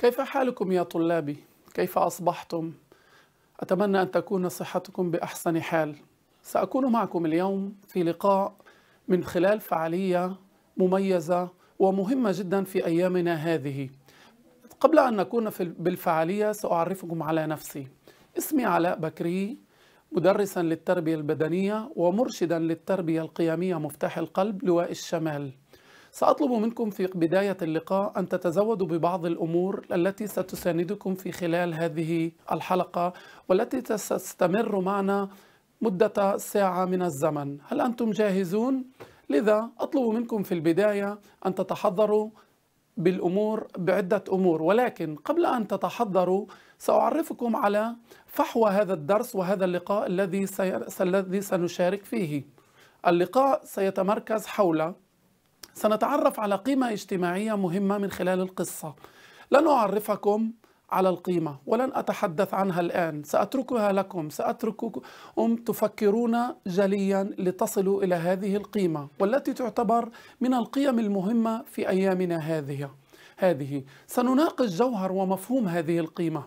كيف حالكم يا طلابي؟ كيف أصبحتم؟ أتمنى أن تكون صحتكم بأحسن حال. سأكون معكم اليوم في لقاء من خلال فعالية مميزة ومهمة جدا في أيامنا هذه. قبل أن نكون بالفعالية سأعرفكم على نفسي. اسمي علاء بكري مدرسا للتربية البدنية ومرشدا للتربية القيمية مفتاح القلب لواء الشمال. سأطلب منكم في بداية اللقاء أن تتزودوا ببعض الأمور التي ستساندكم في خلال هذه الحلقة والتي ستستمر معنا مدة ساعة من الزمن هل أنتم جاهزون؟ لذا أطلب منكم في البداية أن تتحضروا بالأمور بعدة أمور ولكن قبل أن تتحضروا سأعرفكم على فحوى هذا الدرس وهذا اللقاء الذي الذي سنشارك فيه اللقاء سيتمركز حول سنتعرف على قيمة اجتماعية مهمة من خلال القصة لن أعرفكم على القيمة ولن أتحدث عنها الآن سأتركها لكم سأترككم تفكرون جليا لتصلوا إلى هذه القيمة والتي تعتبر من القيم المهمة في أيامنا هذه هذه سنناقش جوهر ومفهوم هذه القيمة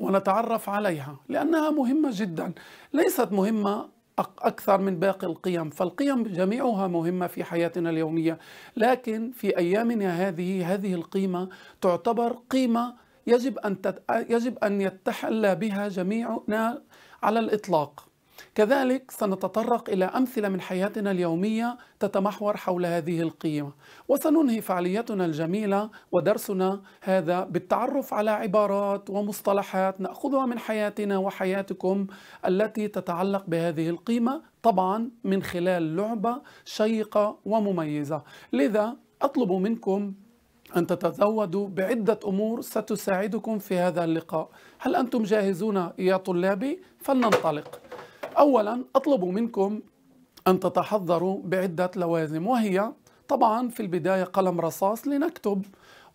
ونتعرف عليها لأنها مهمة جدا ليست مهمة أكثر من باقي القيم فالقيم جميعها مهمة في حياتنا اليومية لكن في أيامنا هذه هذه القيمة تعتبر قيمة يجب أن, تت... يجب أن يتحلى بها جميعنا على الإطلاق كذلك سنتطرق إلى أمثلة من حياتنا اليومية تتمحور حول هذه القيمة وسننهي فعاليتنا الجميلة ودرسنا هذا بالتعرف على عبارات ومصطلحات نأخذها من حياتنا وحياتكم التي تتعلق بهذه القيمة طبعا من خلال لعبة شيقة ومميزة لذا أطلب منكم أن تتزودوا بعدة أمور ستساعدكم في هذا اللقاء هل أنتم جاهزون يا طلابي؟ فلننطلق أولا أطلب منكم أن تتحضروا بعدة لوازم وهي طبعا في البداية قلم رصاص لنكتب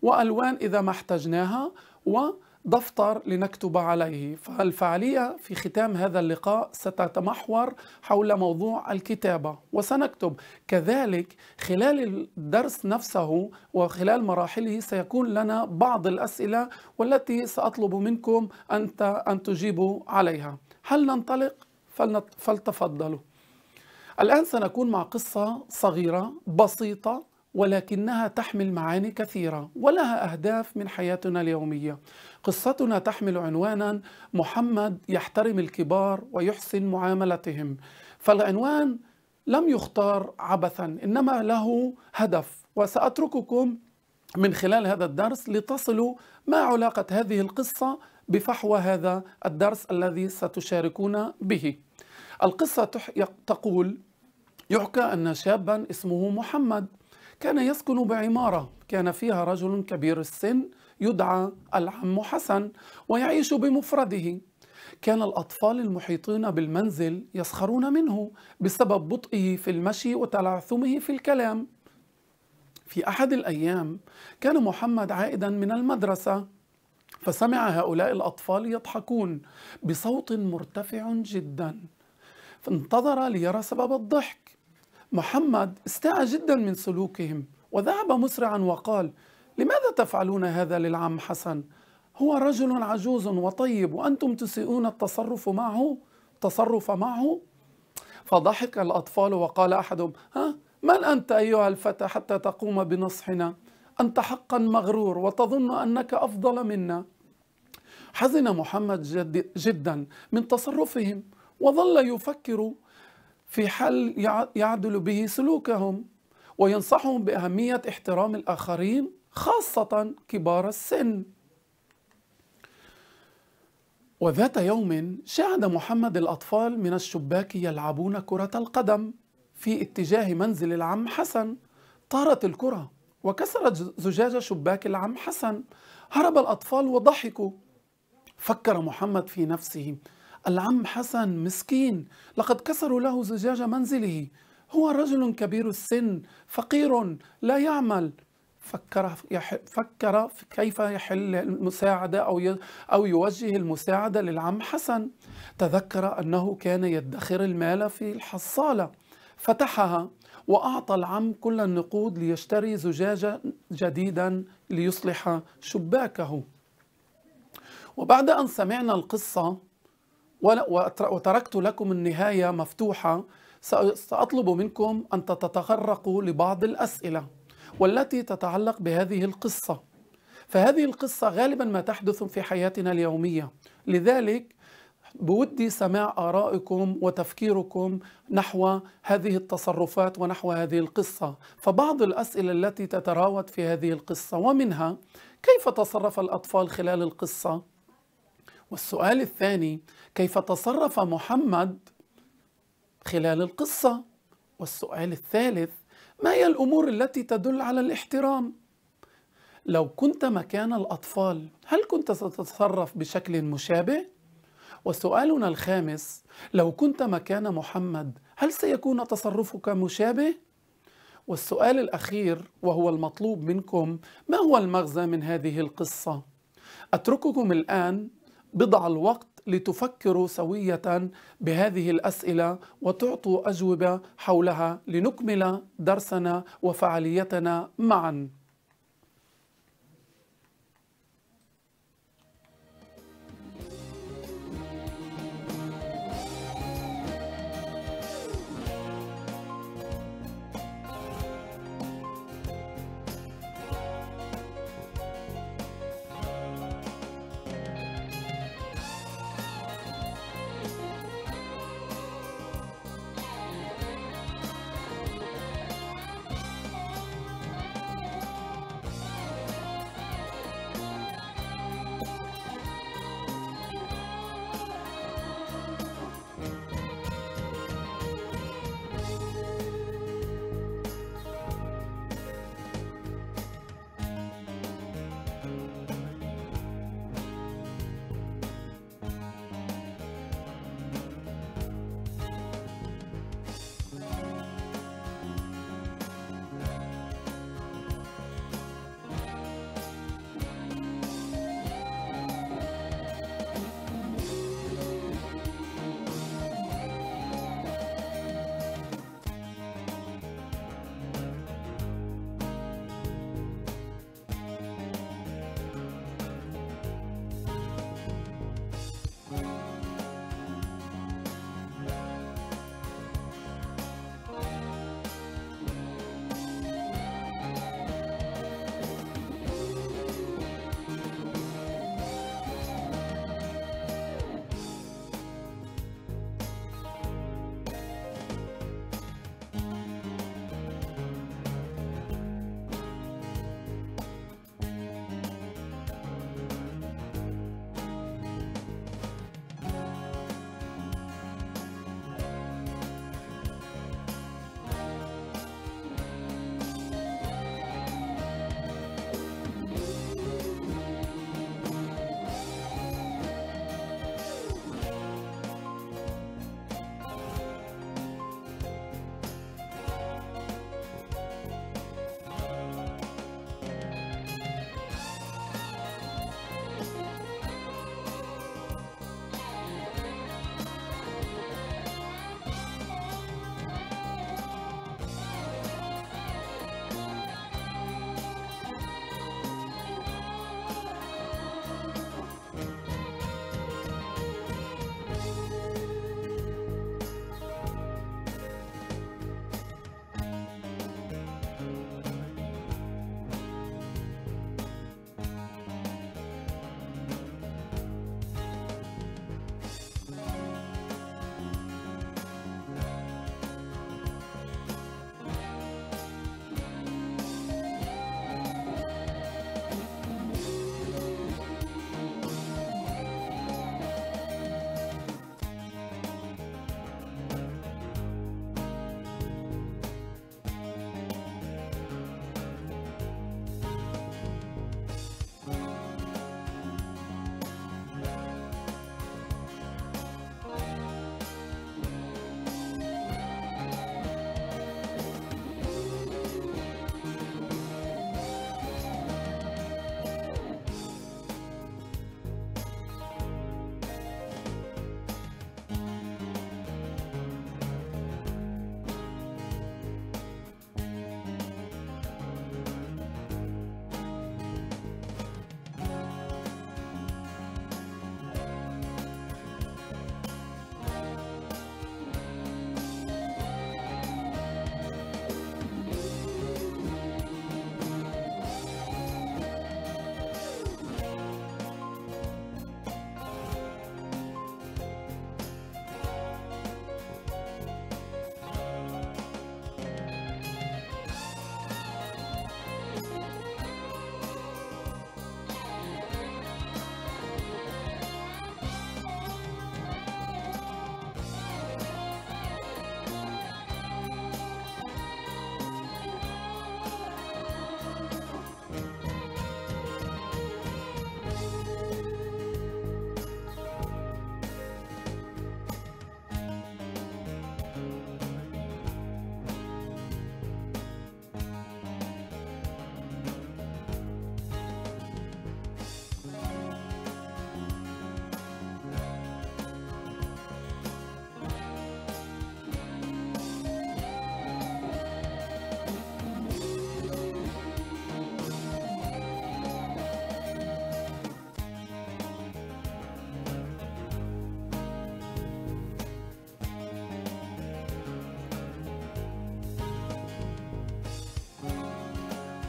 وألوان إذا ما احتجناها ودفتر لنكتب عليه فالفعالية في ختام هذا اللقاء ستتمحور حول موضوع الكتابة وسنكتب كذلك خلال الدرس نفسه وخلال مراحله سيكون لنا بعض الأسئلة والتي سأطلب منكم أن تجيبوا عليها هل ننطلق؟ فلتفضلوا الآن سنكون مع قصة صغيرة بسيطة ولكنها تحمل معاني كثيرة ولها أهداف من حياتنا اليومية قصتنا تحمل عنوانا محمد يحترم الكبار ويحسن معاملتهم فالعنوان لم يختار عبثا إنما له هدف وسأترككم من خلال هذا الدرس لتصلوا ما علاقة هذه القصة بفحوى هذا الدرس الذي ستشاركون به القصة تقول يحكى أن شابا اسمه محمد كان يسكن بعمارة كان فيها رجل كبير السن يدعى العم حسن ويعيش بمفرده كان الأطفال المحيطين بالمنزل يسخرون منه بسبب بطئه في المشي وتلعثمه في الكلام في أحد الأيام كان محمد عائدا من المدرسة فسمع هؤلاء الأطفال يضحكون بصوت مرتفع جدا فانتظر ليرى سبب الضحك محمد استاء جدا من سلوكهم وذهب مسرعا وقال لماذا تفعلون هذا للعم حسن هو رجل عجوز وطيب وأنتم تسيئون التصرف معه تصرف معه فضحك الأطفال وقال أحدهم ها من أنت أيها الفتى حتى تقوم بنصحنا أنت حقا مغرور وتظن أنك أفضل منا حزن محمد جد جدا من تصرفهم وظل يفكر في حل يعدل به سلوكهم وينصحهم باهميه احترام الاخرين خاصه كبار السن وذات يوم شاهد محمد الاطفال من الشباك يلعبون كره القدم في اتجاه منزل العم حسن طارت الكره وكسرت زجاج شباك العم حسن هرب الاطفال وضحكوا فكر محمد في نفسه العم حسن مسكين لقد كسروا له زجاج منزله هو رجل كبير السن فقير لا يعمل فكر فكر في كيف يحل المساعده او او يوجه المساعده للعم حسن تذكر انه كان يدخر المال في الحصاله فتحها واعطى العم كل النقود ليشتري زجاجه جديدا ليصلح شباكه وبعد أن سمعنا القصة وتركت لكم النهاية مفتوحة سأطلب منكم أن تتطرقوا لبعض الأسئلة والتي تتعلق بهذه القصة فهذه القصة غالبا ما تحدث في حياتنا اليومية لذلك بودي سماع آرائكم وتفكيركم نحو هذه التصرفات ونحو هذه القصة فبعض الأسئلة التي تتراود في هذه القصة ومنها كيف تصرف الأطفال خلال القصة؟ والسؤال الثاني كيف تصرف محمد خلال القصة والسؤال الثالث ما هي الأمور التي تدل على الاحترام لو كنت مكان الأطفال هل كنت ستتصرف بشكل مشابه؟ وسؤالنا الخامس لو كنت مكان محمد هل سيكون تصرفك مشابه؟ والسؤال الأخير وهو المطلوب منكم ما هو المغزى من هذه القصة؟ أترككم الآن بضع الوقت لتفكروا سوية بهذه الأسئلة وتعطوا أجوبة حولها لنكمل درسنا وفعاليتنا معاً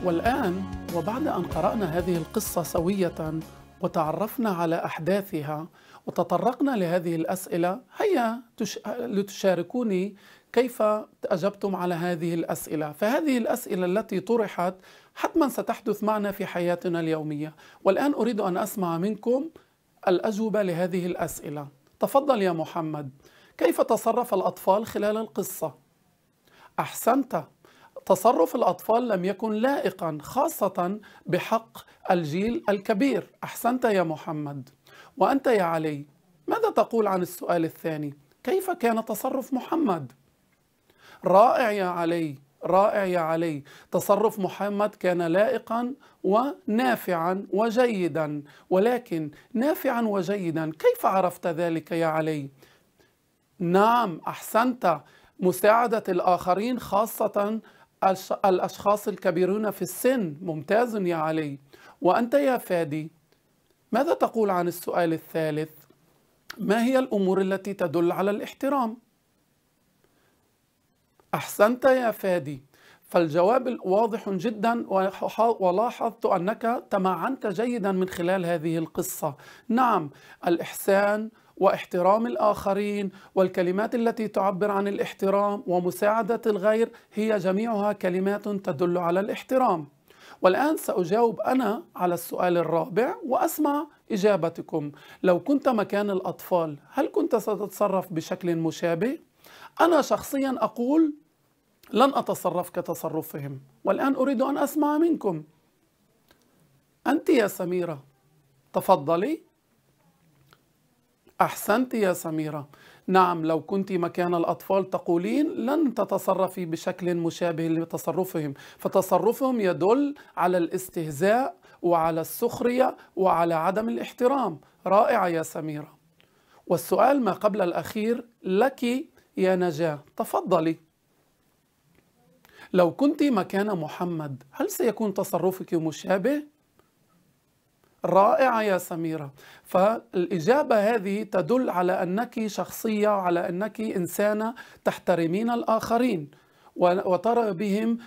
والآن وبعد أن قرأنا هذه القصة سوية وتعرفنا على أحداثها وتطرقنا لهذه الأسئلة هيا تش... لتشاركوني كيف أجبتم على هذه الأسئلة فهذه الأسئلة التي طرحت حتما ستحدث معنا في حياتنا اليومية والآن أريد أن أسمع منكم الأجوبة لهذه الأسئلة تفضل يا محمد كيف تصرف الأطفال خلال القصة؟ أحسنت تصرف الأطفال لم يكن لائقا خاصة بحق الجيل الكبير أحسنت يا محمد وأنت يا علي ماذا تقول عن السؤال الثاني كيف كان تصرف محمد رائع يا علي رائع يا علي تصرف محمد كان لائقا ونافعا وجيدا ولكن نافعا وجيدا كيف عرفت ذلك يا علي نعم احسنت مساعده الاخرين خاصه الأشخاص الكبيرون في السن ممتاز يا علي وأنت يا فادي ماذا تقول عن السؤال الثالث ما هي الأمور التي تدل على الاحترام أحسنت يا فادي فالجواب واضح جدا ولاحظت أنك تمعنت جيدا من خلال هذه القصة نعم الإحسان واحترام الآخرين والكلمات التي تعبر عن الاحترام ومساعدة الغير هي جميعها كلمات تدل على الاحترام والآن سأجاوب أنا على السؤال الرابع وأسمع إجابتكم لو كنت مكان الأطفال هل كنت ستتصرف بشكل مشابه؟ أنا شخصيا أقول لن أتصرف كتصرفهم والآن أريد أن أسمع منكم أنت يا سميرة تفضلي أحسنت يا سميرة نعم لو كنت مكان الأطفال تقولين لن تتصرفي بشكل مشابه لتصرفهم فتصرفهم يدل على الاستهزاء وعلى السخرية وعلى عدم الاحترام رائعة يا سميرة والسؤال ما قبل الأخير لك يا نجاة تفضلي لو كنت مكان محمد هل سيكون تصرفك مشابه؟ رائعة يا سميرة فالإجابة هذه تدل على أنك شخصية على أنك إنسانة تحترمين الآخرين وترى بهم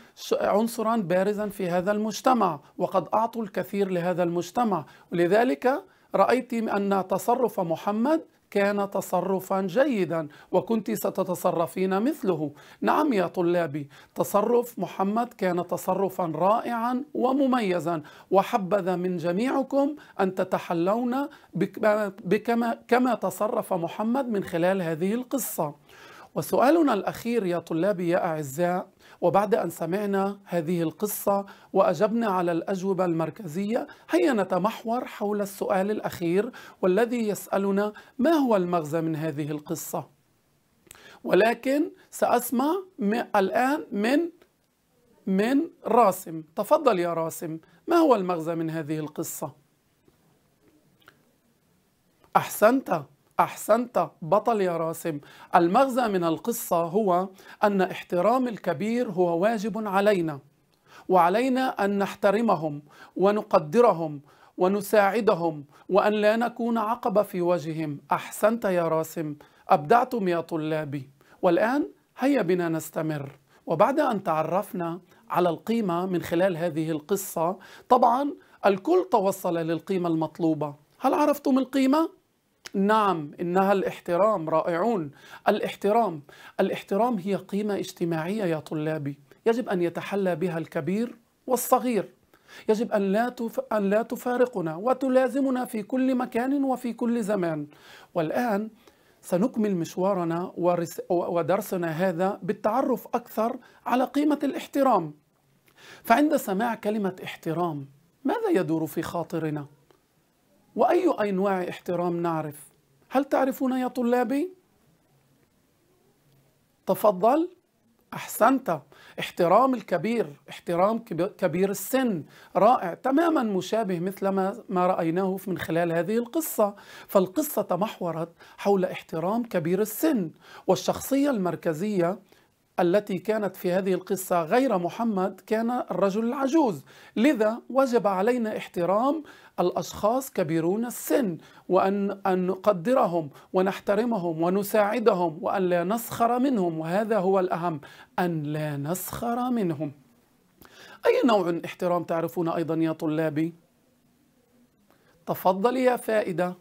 عنصرا بارزا في هذا المجتمع وقد أعطوا الكثير لهذا المجتمع ولذلك رأيت أن تصرف محمد كان تصرفا جيدا وكنت ستتصرفين مثله نعم يا طلابي تصرف محمد كان تصرفا رائعا ومميزا وحبذا من جميعكم أن تتحلون بكما كما تصرف محمد من خلال هذه القصة وسؤالنا الأخير يا طلابي يا أعزاء وبعد أن سمعنا هذه القصة وأجبنا على الأجوبة المركزية هيا نتمحور حول السؤال الأخير والذي يسألنا ما هو المغزى من هذه القصة ولكن سأسمع الآن من من راسم تفضل يا راسم ما هو المغزى من هذه القصة؟ أحسنت أحسنت بطل يا راسم المغزى من القصة هو أن احترام الكبير هو واجب علينا وعلينا أن نحترمهم ونقدرهم ونساعدهم وأن لا نكون عقبة في وجههم أحسنت يا راسم أبدعتم يا طلابي والآن هيا بنا نستمر وبعد أن تعرفنا على القيمة من خلال هذه القصة طبعا الكل توصل للقيمة المطلوبة هل عرفتم القيمة؟ نعم انها الاحترام رائعون الاحترام الاحترام هي قيمه اجتماعيه يا طلابي يجب ان يتحلى بها الكبير والصغير يجب أن لا تف... أن لا تفارقنا وتلازمنا في كل مكان وفي كل زمان والآن سنكمل مشوارنا ورس... ودرسنا هذا بالتعرف أكثر على قيمة الاحترام فعند سماع كلمة احترام ماذا يدور في خاطرنا؟ وأي أنواع احترام نعرف هل تعرفون يا طلابي؟ تفضل أحسنت احترام الكبير احترام كبير السن رائع تماما مشابه مثل ما, ما رأيناه من خلال هذه القصة فالقصة تمحورت حول احترام كبير السن والشخصية المركزية التي كانت في هذه القصة غير محمد كان الرجل العجوز لذا وجب علينا احترام الأشخاص كبيرون السن وأن أن نقدرهم ونحترمهم ونساعدهم وأن لا نسخر منهم وهذا هو الأهم أن لا نسخر منهم أي نوع احترام تعرفون أيضا يا طلابي؟ تفضلي يا فائدة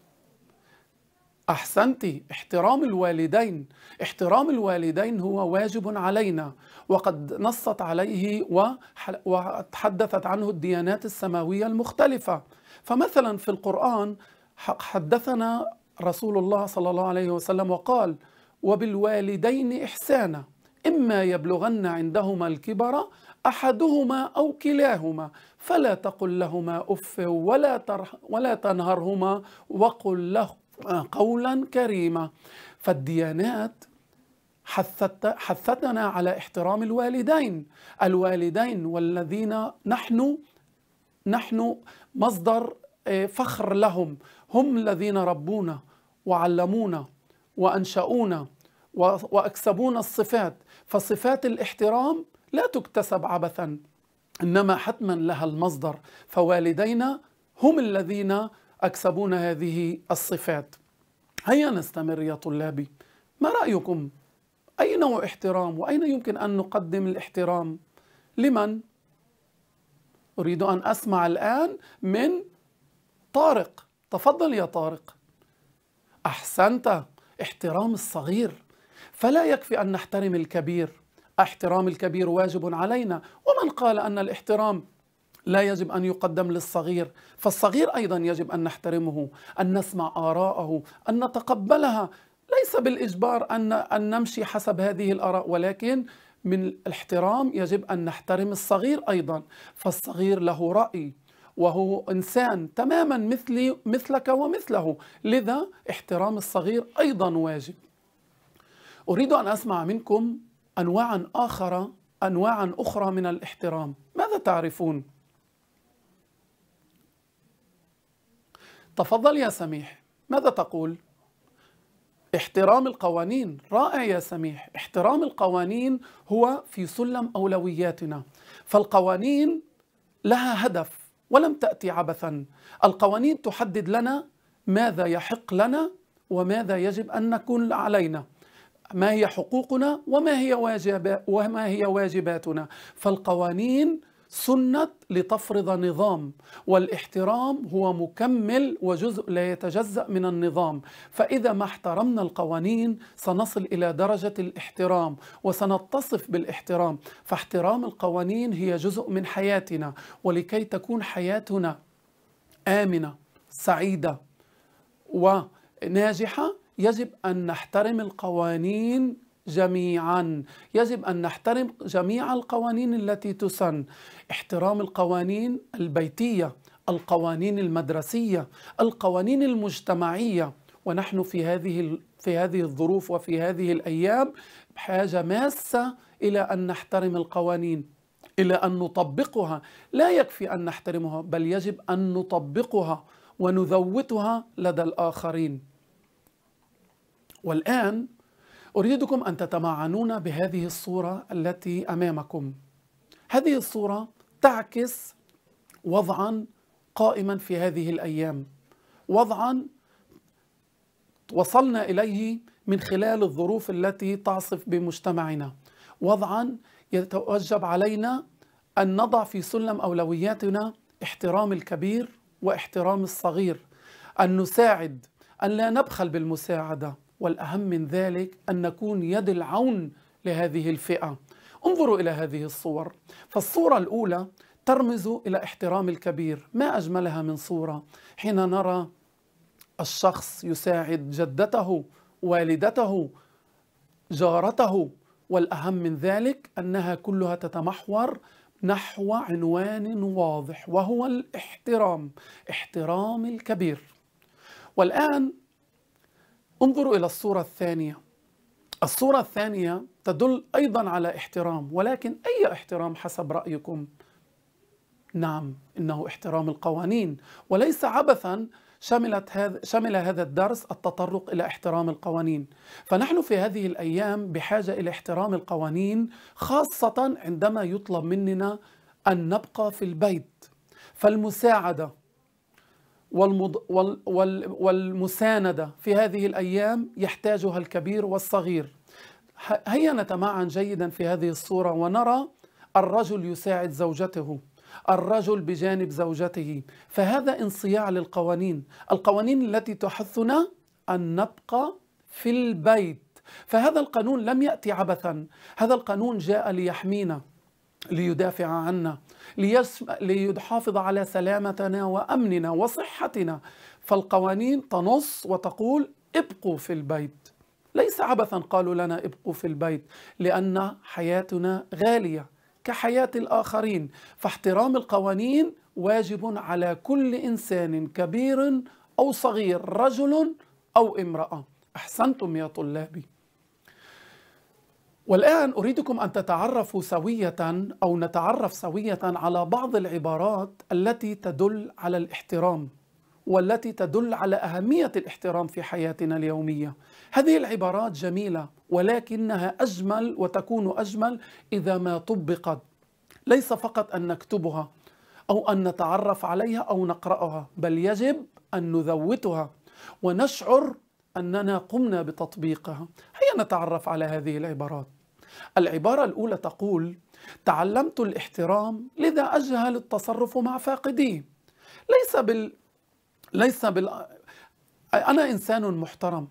احسنتي احترام الوالدين احترام الوالدين هو واجب علينا وقد نصت عليه وتحدثت عنه الديانات السماويه المختلفه فمثلا في القران حدثنا رسول الله صلى الله عليه وسلم وقال وبالوالدين احسانا اما يبلغن عندهما الكبر احدهما او كلاهما فلا تقل لهما اف ولا ولا تنهرهما وقل له قولا كريما فالديانات حثت حثتنا على احترام الوالدين الوالدين والذين نحن نحن مصدر آه، فخر لهم هم الذين ربونا وعلمونا وانشأونا واكسبونا الصفات فصفات الاحترام لا تكتسب عبثا انما حتما لها المصدر فوالدينا هم الذين أكسبون هذه الصفات هيا نستمر يا طلابي ما رأيكم أي نوع احترام وأين يمكن أن نقدم الاحترام لمن أريد أن أسمع الآن من طارق تفضل يا طارق أحسنت احترام الصغير فلا يكفي أن نحترم الكبير احترام الكبير واجب علينا ومن قال أن الاحترام لا يجب أن يقدم للصغير فالصغير أيضا يجب أن نحترمه أن نسمع آراءه أن نتقبلها ليس بالإجبار أن, أن نمشي حسب هذه الآراء ولكن من الاحترام يجب أن نحترم الصغير أيضا فالصغير له رأي وهو إنسان تماما مثلي مثلك ومثله لذا احترام الصغير أيضا واجب أريد أن أسمع منكم أنواعا آخر أنواعا أخرى من الاحترام ماذا تعرفون؟ تفضل يا سميح ماذا تقول؟ احترام القوانين رائع يا سميح احترام القوانين هو في سلم أولوياتنا فالقوانين لها هدف ولم تأتي عبثا القوانين تحدد لنا ماذا يحق لنا وماذا يجب أن نكون علينا ما هي حقوقنا وما هي واجب وما هي واجباتنا فالقوانين سنت لتفرض نظام والاحترام هو مكمل وجزء لا يتجزأ من النظام فإذا ما احترمنا القوانين سنصل إلى درجة الاحترام وسنتصف بالاحترام فاحترام القوانين هي جزء من حياتنا ولكي تكون حياتنا آمنة سعيدة وناجحة يجب أن نحترم القوانين جميعا يجب أن نحترم جميع القوانين التي تسن احترام القوانين البيتية القوانين المدرسية القوانين المجتمعية ونحن في هذه في هذه الظروف وفي هذه الأيام بحاجة ماسة إلى أن نحترم القوانين إلى أن نطبقها لا يكفي أن نحترمها بل يجب أن نطبقها ونذوتها لدى الآخرين والآن أريدكم أن تتمعنون بهذه الصورة التي أمامكم هذه الصورة تعكس وضعا قائما في هذه الأيام وضعا وصلنا إليه من خلال الظروف التي تعصف بمجتمعنا وضعا يتوجب علينا أن نضع في سلم أولوياتنا احترام الكبير واحترام الصغير أن نساعد أن لا نبخل بالمساعدة والأهم من ذلك أن نكون يد العون لهذه الفئة انظروا إلى هذه الصور فالصورة الأولى ترمز إلى احترام الكبير ما أجملها من صورة حين نرى الشخص يساعد جدته والدته جارته والأهم من ذلك أنها كلها تتمحور نحو عنوان واضح وهو الاحترام احترام الكبير والآن انظروا إلى الصورة الثانية الصورة الثانية تدل أيضا على احترام ولكن أي احترام حسب رأيكم؟ نعم إنه احترام القوانين وليس عبثا شملت هذ... شمل هذا الدرس التطرق إلى احترام القوانين فنحن في هذه الأيام بحاجة إلى احترام القوانين خاصة عندما يطلب مننا أن نبقى في البيت فالمساعدة والمض... وال... وال... والمساندة في هذه الأيام يحتاجها الكبير والصغير هيا نتمعن جيدا في هذه الصورة ونرى الرجل يساعد زوجته الرجل بجانب زوجته فهذا انصياع للقوانين القوانين التي تحثنا أن نبقى في البيت فهذا القانون لم يأتي عبثا هذا القانون جاء ليحمينا ليدافع عنا ليحافظ على سلامتنا وامننا وصحتنا فالقوانين تنص وتقول ابقوا في البيت ليس عبثا قالوا لنا ابقوا في البيت لان حياتنا غاليه كحياه الاخرين فاحترام القوانين واجب على كل انسان كبير او صغير رجل او امراه احسنتم يا طلابي والآن أريدكم أن تتعرفوا سوية أو نتعرف سوية على بعض العبارات التي تدل على الاحترام والتي تدل على أهمية الاحترام في حياتنا اليومية. هذه العبارات جميلة ولكنها أجمل وتكون أجمل إذا ما طبقت. ليس فقط أن نكتبها أو أن نتعرف عليها أو نقرأها، بل يجب أن نذوتها ونشعر أننا قمنا بتطبيقها. هيا نتعرف على هذه العبارات. العبارة الأولى تقول تعلمت الاحترام لذا أجهل التصرف مع فاقديه ليس بال ليس بال أنا إنسان محترم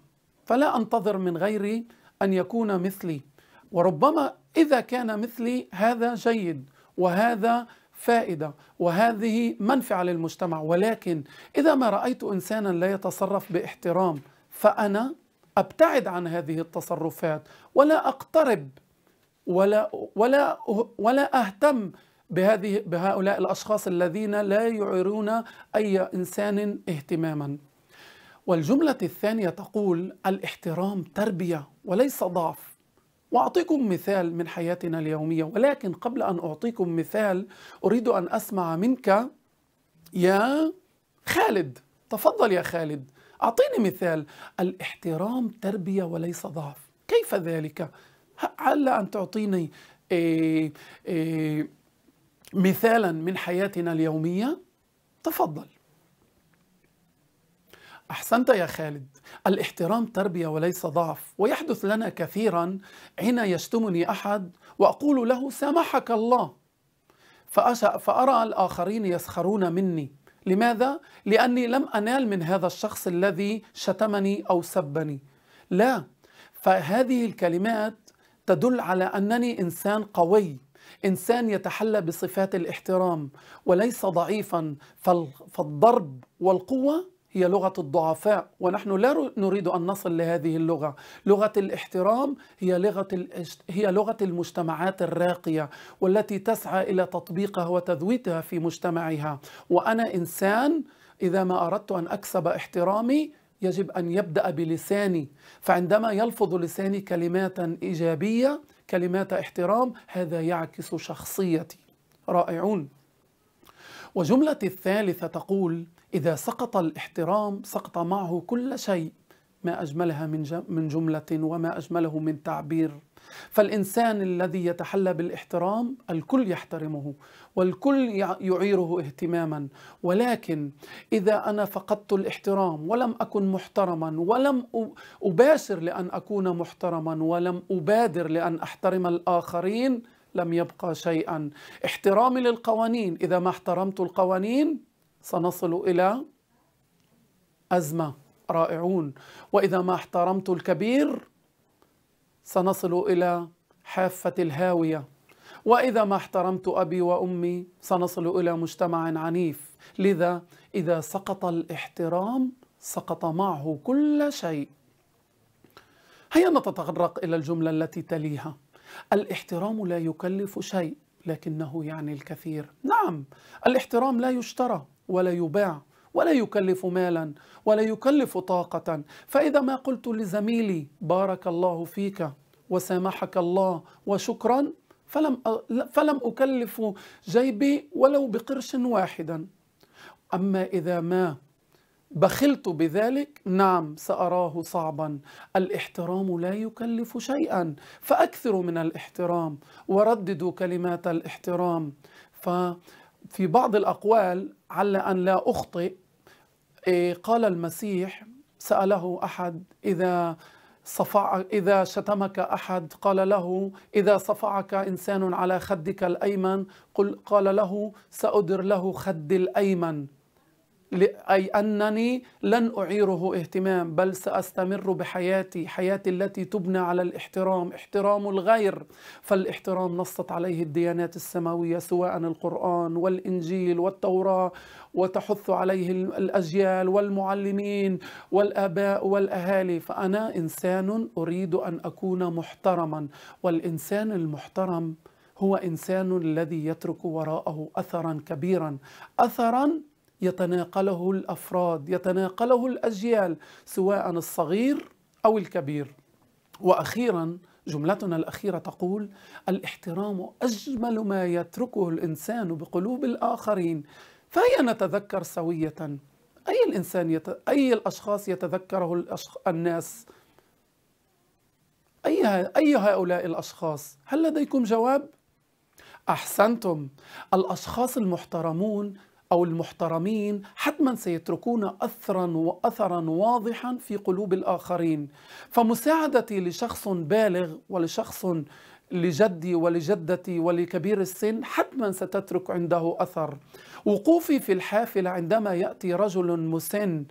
فلا أنتظر من غيري أن يكون مثلي وربما إذا كان مثلي هذا جيد وهذا فائدة وهذه منفعة للمجتمع ولكن إذا ما رأيت إنسانا لا يتصرف باحترام فأنا أبتعد عن هذه التصرفات ولا أقترب ولا ولا ولا اهتم بهذه بهؤلاء الاشخاص الذين لا يعيرون اي انسان اهتماما. والجمله الثانيه تقول الاحترام تربيه وليس ضعف. واعطيكم مثال من حياتنا اليوميه ولكن قبل ان اعطيكم مثال اريد ان اسمع منك يا خالد تفضل يا خالد اعطيني مثال الاحترام تربيه وليس ضعف كيف ذلك هل أن تعطيني إيه, إيه, مثالا من حياتنا اليومية؟ تفضل أحسنت يا خالد الاحترام تربية وليس ضعف ويحدث لنا كثيرا حين يشتمني أحد وأقول له سامحك الله فأرى الآخرين يسخرون مني لماذا؟ لأني لم أنال من هذا الشخص الذي شتمني أو سبني لا فهذه الكلمات تدل على انني انسان قوي انسان يتحلى بصفات الاحترام وليس ضعيفا فالضرب والقوه هي لغة الضعفاء ونحن لا نريد أن نصل لهذه اللغة لغة الاحترام هي لغة, هي لغة المجتمعات الراقية والتي تسعى إلى تطبيقها وتذويتها في مجتمعها وأنا إنسان إذا ما أردت أن أكسب احترامي يجب أن يبدأ بلساني فعندما يلفظ لساني كلمات إيجابية كلمات احترام هذا يعكس شخصيتي رائعون وجملة الثالثة تقول إذا سقط الاحترام سقط معه كل شيء ما أجملها من جملة وما أجمله من تعبير فالإنسان الذي يتحلى بالاحترام الكل يحترمه والكل يعيره اهتماما ولكن إذا أنا فقدت الاحترام ولم أكن محترما ولم أباشر لأن أكون محترما ولم أبادر لأن أحترم الآخرين لم يبقى شيئا احترامي للقوانين إذا ما احترمت القوانين سنصل إلى أزمة رائعون وإذا ما احترمت الكبير سنصل إلى حافة الهاوية وإذا ما احترمت أبي وأمي سنصل إلى مجتمع عنيف لذا إذا سقط الاحترام سقط معه كل شيء هيا نتطرق إلى الجملة التي تليها الاحترام لا يكلف شيء لكنه يعني الكثير نعم الاحترام لا يشترى ولا يباع ولا يكلف مالا ولا يكلف طاقة فإذا ما قلت لزميلي بارك الله فيك وسامحك الله وشكرا فلم فلم أكلف جيبي ولو بقرش واحدا أما إذا ما بخلت بذلك نعم سأراه صعبا الاحترام لا يكلف شيئا فأكثر من الاحترام ورددوا كلمات الاحترام ف في بعض الأقوال على أن لا أخطئ إيه، قال المسيح سأله أحد إذا صفع إذا شتمك أحد قال له إذا صفعك إنسان على خدك الأيمن قل قال له سأدر له خد الأيمن أي أنني لن أعيره اهتمام بل سأستمر بحياتي حياتي التي تبنى على الاحترام احترام الغير فالاحترام نصت عليه الديانات السماوية سواء القرآن والإنجيل والتوراة وتحث عليه الأجيال والمعلمين والآباء والأهالي فأنا إنسان أريد أن أكون محترما والإنسان المحترم هو إنسان الذي يترك وراءه أثرا كبيرا أثرا يتناقله الافراد يتناقله الاجيال سواء الصغير او الكبير واخيرا جملتنا الاخيره تقول الاحترام اجمل ما يتركه الانسان بقلوب الاخرين فهي نتذكر سويه اي الانسان يت... اي الاشخاص يتذكره الأشخ... الناس اي اي هؤلاء الاشخاص هل لديكم جواب احسنتم الاشخاص المحترمون أو المحترمين حتما سيتركون أثرا وأثرا واضحا في قلوب الآخرين فمساعدتي لشخص بالغ ولشخص لجدي ولجدتي ولكبير السن حتما ستترك عنده اثر وقوفي في الحافله عندما ياتي رجل مسن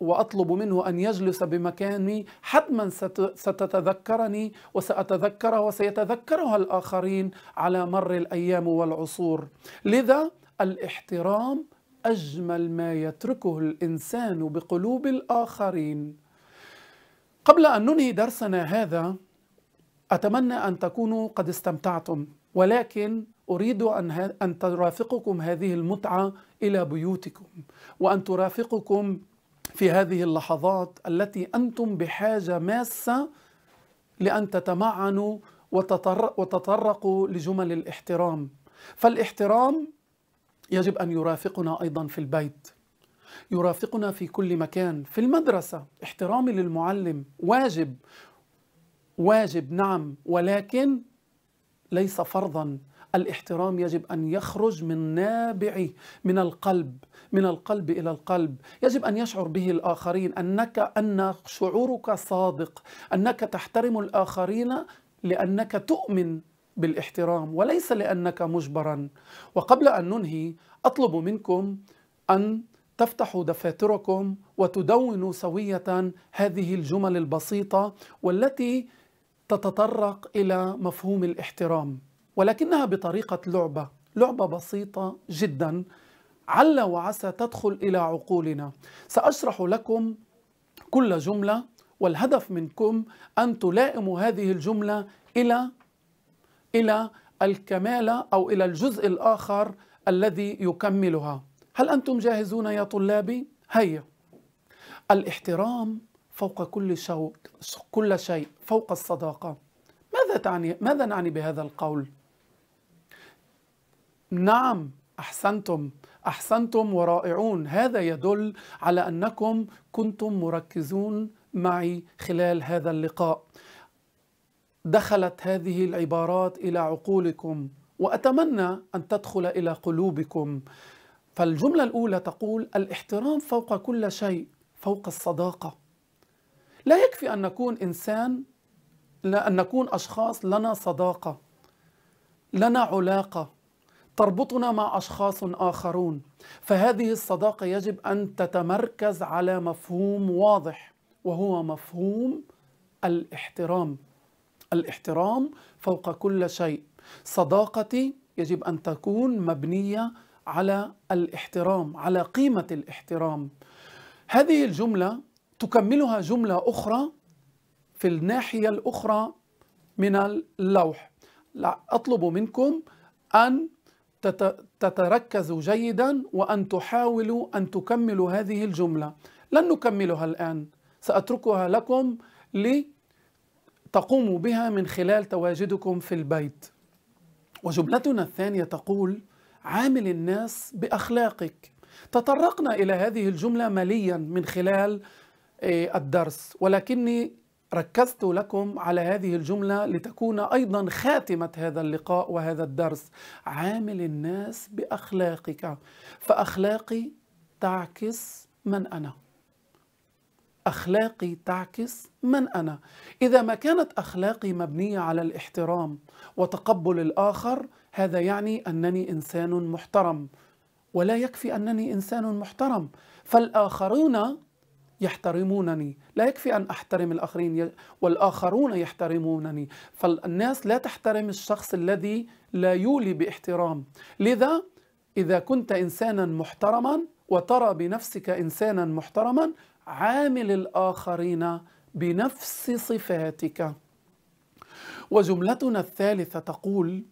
واطلب منه ان يجلس بمكاني حتما ستتذكرني وساتذكره وسيتذكرها الاخرين على مر الايام والعصور لذا الاحترام اجمل ما يتركه الانسان بقلوب الاخرين قبل ان ننهي درسنا هذا اتمنى ان تكونوا قد استمتعتم ولكن اريد ان ان ترافقكم هذه المتعه الى بيوتكم وان ترافقكم في هذه اللحظات التي انتم بحاجه ماسه لان تتمعنوا وتطرقوا لجمل الاحترام فالاحترام يجب ان يرافقنا ايضا في البيت يرافقنا في كل مكان في المدرسه احترامي للمعلم واجب واجب نعم ولكن ليس فرضا الاحترام يجب ان يخرج من نابع من القلب من القلب الى القلب يجب ان يشعر به الاخرين انك ان شعورك صادق انك تحترم الاخرين لانك تؤمن بالاحترام وليس لانك مجبرا وقبل ان ننهي اطلب منكم ان تفتحوا دفاتركم وتدونوا سويه هذه الجمل البسيطه والتي تتطرق الى مفهوم الاحترام ولكنها بطريقه لعبه لعبه بسيطه جدا عل وعسى تدخل الى عقولنا ساشرح لكم كل جمله والهدف منكم ان تلائموا هذه الجمله الى الى الكماله او الى الجزء الاخر الذي يكملها هل انتم جاهزون يا طلابي هيا الاحترام فوق كل شو... كل شيء فوق الصداقه ماذا تعني ماذا نعني بهذا القول نعم احسنتم احسنتم ورائعون هذا يدل على انكم كنتم مركزون معي خلال هذا اللقاء دخلت هذه العبارات الى عقولكم واتمنى ان تدخل الى قلوبكم فالجمله الاولى تقول الاحترام فوق كل شيء فوق الصداقه لا يكفي ان نكون انسان ان نكون اشخاص لنا صداقه لنا علاقه تربطنا مع اشخاص اخرون فهذه الصداقه يجب ان تتمركز على مفهوم واضح وهو مفهوم الاحترام الاحترام فوق كل شيء صداقتي يجب ان تكون مبنيه على الاحترام على قيمه الاحترام هذه الجمله تكملها جمله اخرى في الناحيه الاخرى من اللوح اطلب منكم ان تتركزوا جيدا وان تحاولوا ان تكملوا هذه الجمله لن نكملها الان ساتركها لكم لي تقوم بها من خلال تواجدكم في البيت وجملتنا الثانية تقول عامل الناس بأخلاقك تطرقنا إلى هذه الجملة مليا من خلال آه، الدرس ولكني ركزت لكم على هذه الجملة لتكون أيضا خاتمة هذا اللقاء وهذا الدرس عامل الناس بأخلاقك فأخلاقي تعكس من أنا اخلاقي تعكس من انا اذا ما كانت اخلاقي مبنيه على الاحترام وتقبل الاخر هذا يعني انني انسان محترم ولا يكفي انني انسان محترم فالاخرون يحترمونني لا يكفي أن أحترم الآخرين والآخرون يحترمونني فالناس لا تحترم الشخص الذي لا يولي باحترام لذا إذا كنت إنسانا محترما وترى بنفسك إنسانا محترما عامل الآخرين بنفس صفاتك وجملتنا الثالثة تقول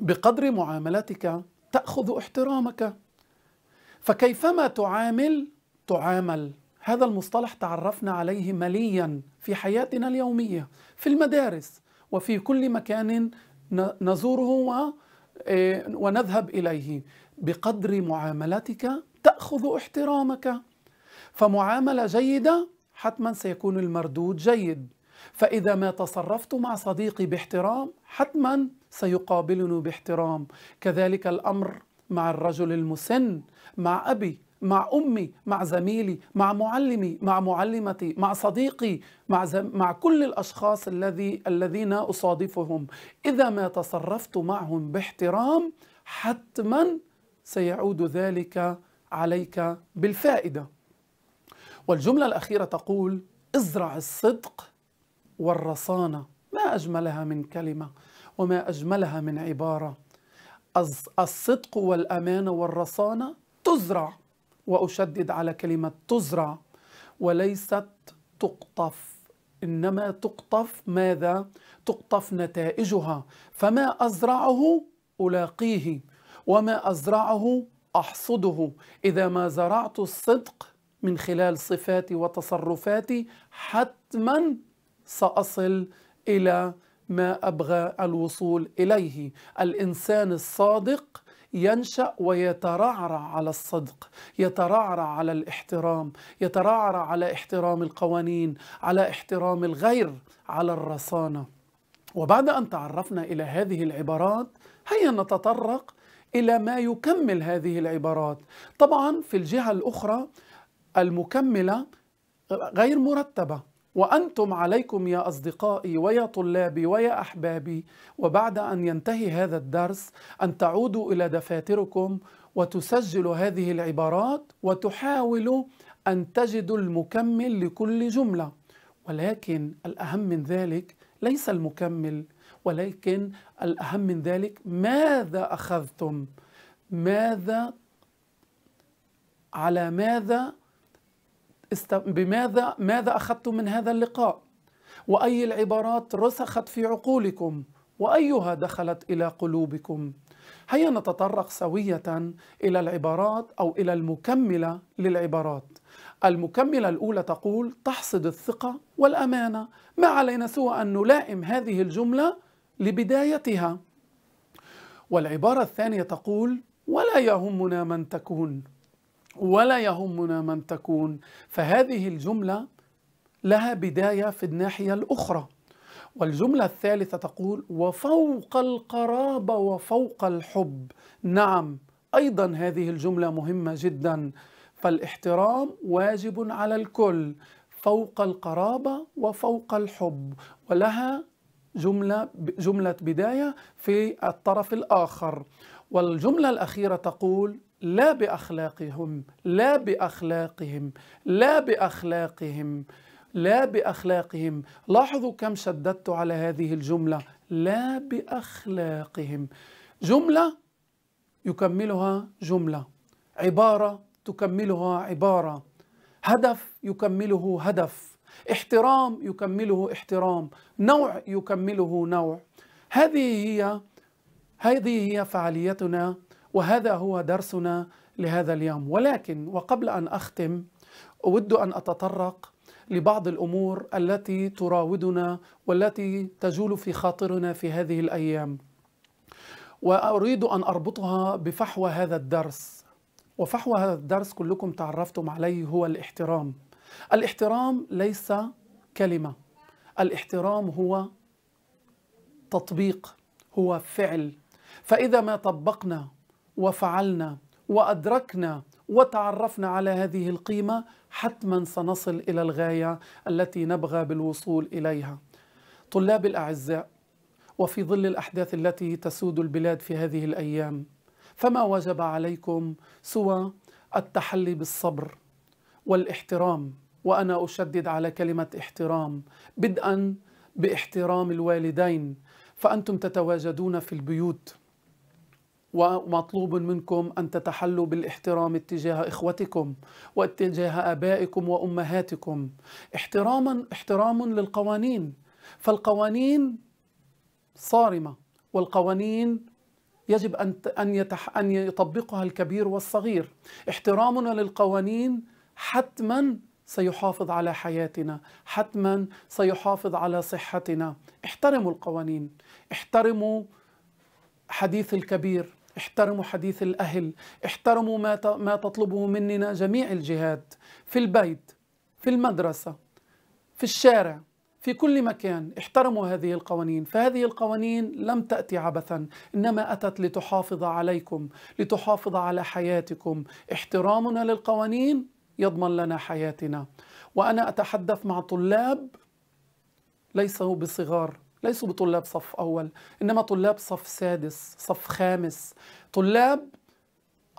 بقدر معاملتك تأخذ احترامك فكيفما تعامل تعامل هذا المصطلح تعرفنا عليه مليا في حياتنا اليومية في المدارس وفي كل مكان نزوره آه، ونذهب إليه بقدر معاملتك تأخذ احترامك فمعاملة جيدة حتما سيكون المردود جيد فإذا ما تصرفت مع صديقي باحترام حتما سيقابلني باحترام كذلك الأمر مع الرجل المسن مع أبي مع أمي مع زميلي مع معلمي مع معلمتي مع صديقي مع, زم... مع كل الأشخاص الذي... الذين أصادفهم إذا ما تصرفت معهم باحترام حتما سيعود ذلك عليك بالفائده والجملة الأخيرة تقول ازرع الصدق والرصانة ما أجملها من كلمة وما أجملها من عبارة الصدق والأمانة والرصانة تزرع وأشدد على كلمة تزرع وليست تقطف إنما تقطف ماذا؟ تقطف نتائجها فما أزرعه ألاقيه وما أزرعه أحصده إذا ما زرعت الصدق من خلال صفاتي وتصرفاتي حتما ساصل الى ما ابغى الوصول اليه الانسان الصادق ينشا ويترعرع على الصدق يترعرع على الاحترام يترعرع على احترام القوانين على احترام الغير على الرصانه وبعد ان تعرفنا الى هذه العبارات هيا نتطرق الى ما يكمل هذه العبارات طبعا في الجهه الاخرى المكمله غير مرتبه وانتم عليكم يا اصدقائي ويا طلابي ويا احبابي وبعد ان ينتهي هذا الدرس ان تعودوا الى دفاتركم وتسجلوا هذه العبارات وتحاولوا ان تجدوا المكمل لكل جمله ولكن الاهم من ذلك ليس المكمل ولكن الاهم من ذلك ماذا اخذتم ماذا على ماذا است... بماذا ماذا أخذتم من هذا اللقاء وأي العبارات رسخت في عقولكم وأيها دخلت إلى قلوبكم هيا نتطرق سوية إلى العبارات أو إلى المكملة للعبارات المكملة الأولى تقول تحصد الثقة والأمانة ما علينا سوى أن نلائم هذه الجملة لبدايتها والعبارة الثانية تقول ولا يهمنا من تكون ولا يهمنا من تكون فهذه الجمله لها بدايه في الناحيه الاخرى والجمله الثالثه تقول وفوق القرابه وفوق الحب نعم ايضا هذه الجمله مهمه جدا فالاحترام واجب على الكل فوق القرابه وفوق الحب ولها جمله جمله بدايه في الطرف الاخر والجمله الاخيره تقول لا باخلاقهم لا باخلاقهم لا باخلاقهم لا باخلاقهم لاحظوا كم شددت على هذه الجمله لا باخلاقهم جمله يكملها جمله عباره تكملها عباره هدف يكمله هدف احترام يكمله احترام نوع يكمله نوع هذه هي هذه هي فعاليتنا وهذا هو درسنا لهذا اليوم ولكن وقبل ان اختم اود ان اتطرق لبعض الامور التي تراودنا والتي تجول في خاطرنا في هذه الايام واريد ان اربطها بفحوى هذا الدرس وفحوى هذا الدرس كلكم تعرفتم عليه هو الاحترام الاحترام ليس كلمه الاحترام هو تطبيق هو فعل فاذا ما طبقنا وفعلنا وادركنا وتعرفنا على هذه القيمه حتما سنصل الى الغايه التي نبغى بالوصول اليها. طلاب الاعزاء وفي ظل الاحداث التي تسود البلاد في هذه الايام فما وجب عليكم سوى التحلي بالصبر والاحترام وانا اشدد على كلمه احترام بدءا باحترام الوالدين فانتم تتواجدون في البيوت ومطلوب منكم أن تتحلوا بالاحترام اتجاه إخوتكم واتجاه آبائكم وأمهاتكم احتراما احترام للقوانين فالقوانين صارمة والقوانين يجب أن أن يتح أن يطبقها الكبير والصغير احترامنا للقوانين حتما سيحافظ على حياتنا حتما سيحافظ على صحتنا احترموا القوانين احترموا حديث الكبير احترموا حديث الأهل احترموا ما, ما تطلبه مننا جميع الجهات في البيت في المدرسة في الشارع في كل مكان احترموا هذه القوانين فهذه القوانين لم تأتي عبثا إنما أتت لتحافظ عليكم لتحافظ على حياتكم احترامنا للقوانين يضمن لنا حياتنا وأنا أتحدث مع طلاب ليسوا بصغار ليسوا بطلاب صف أول إنما طلاب صف سادس صف خامس طلاب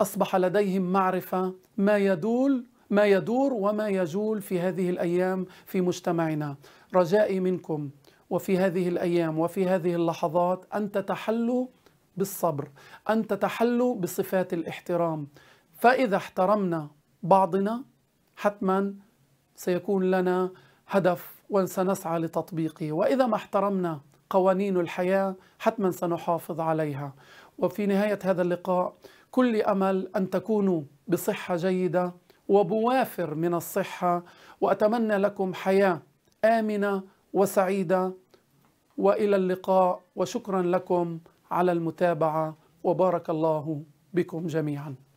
أصبح لديهم معرفة ما يدول ما يدور وما يجول في هذه الأيام في مجتمعنا رجائي منكم وفي هذه الأيام وفي هذه اللحظات أن تتحلوا بالصبر أن تتحلوا بصفات الاحترام فإذا احترمنا بعضنا حتما سيكون لنا هدف وسنسعى لتطبيقه وإذا ما احترمنا قوانين الحياة حتما سنحافظ عليها وفي نهاية هذا اللقاء كل أمل أن تكونوا بصحة جيدة وبوافر من الصحة وأتمنى لكم حياة آمنة وسعيدة والى اللقاء وشكرا لكم على المتابعه وبارك الله بكم جميعا